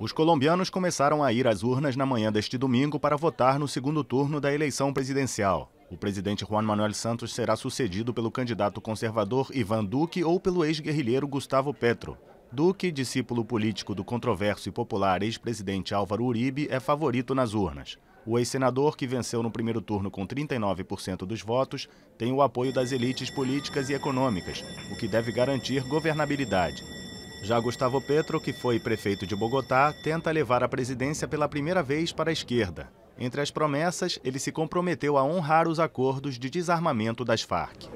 Os colombianos começaram a ir às urnas na manhã deste domingo para votar no segundo turno da eleição presidencial. O presidente Juan Manuel Santos será sucedido pelo candidato conservador Ivan Duque ou pelo ex-guerrilheiro Gustavo Petro. Duque, discípulo político do controverso e popular ex-presidente Álvaro Uribe, é favorito nas urnas. O ex-senador, que venceu no primeiro turno com 39% dos votos, tem o apoio das elites políticas e econômicas, o que deve garantir governabilidade. Já Gustavo Petro, que foi prefeito de Bogotá, tenta levar a presidência pela primeira vez para a esquerda. Entre as promessas, ele se comprometeu a honrar os acordos de desarmamento das Farc.